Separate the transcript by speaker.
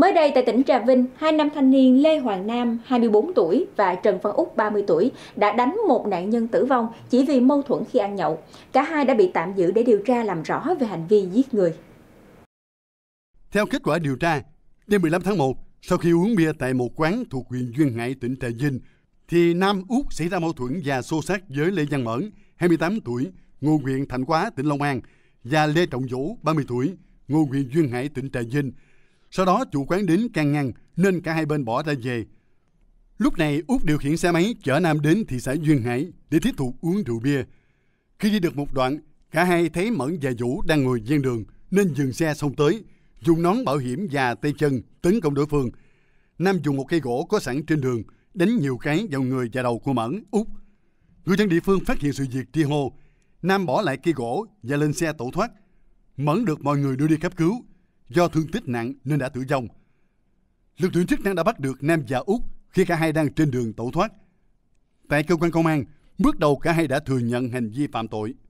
Speaker 1: Mới đây tại tỉnh Trà Vinh, hai nam thanh niên Lê Hoàng Nam 24 tuổi và Trần Văn Úc 30 tuổi đã đánh một nạn nhân tử vong chỉ vì mâu thuẫn khi ăn nhậu. Cả hai đã bị tạm giữ để điều tra làm rõ về hành vi giết người.
Speaker 2: Theo kết quả điều tra, đêm 15 tháng 1, sau khi uống bia tại một quán thuộc huyện Duyên Hải, tỉnh Trà Vinh, thì Nam Út xảy ra mâu thuẫn và xô xát với Lê Văn Mẫn, 28 tuổi, ngụ huyện Thạnh Quá, tỉnh Long An, và Lê Trọng Vũ, 30 tuổi, ngụ huyện Duyên Hải, tỉnh Trà Vinh, sau đó chủ quán đến can ngăn nên cả hai bên bỏ ra về. Lúc này Út điều khiển xe máy chở Nam đến thị xã Duyên Hải để tiếp thụ uống rượu bia. Khi đi được một đoạn, cả hai thấy Mẫn và Vũ đang ngồi gian đường nên dừng xe xông tới, dùng nón bảo hiểm và tay chân tấn công đối phương. Nam dùng một cây gỗ có sẵn trên đường đánh nhiều cái vào người và đầu của Mẫn, Út. Người dân địa phương phát hiện sự việc tri hô. Nam bỏ lại cây gỗ và lên xe tẩu thoát. Mẫn được mọi người đưa đi cấp cứu do thương tích nặng nên đã tử vong. Lực lượng chức năng đã bắt được Nam và Úc khi cả hai đang trên đường tẩu thoát. Tại cơ quan công an, bước đầu cả hai đã thừa nhận hành vi phạm tội.